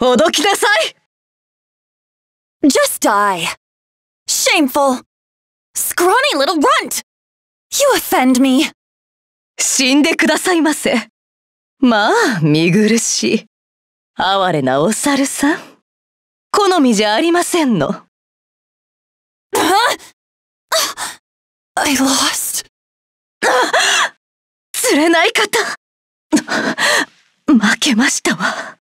ほどきなさい Just die! Shameful! Scrawny little runt! You offend me! 死んでくださいませ。まあ、見苦しい。哀れなお猿さん。好みじゃありませんの。I lost. 釣れない方負けましたわ。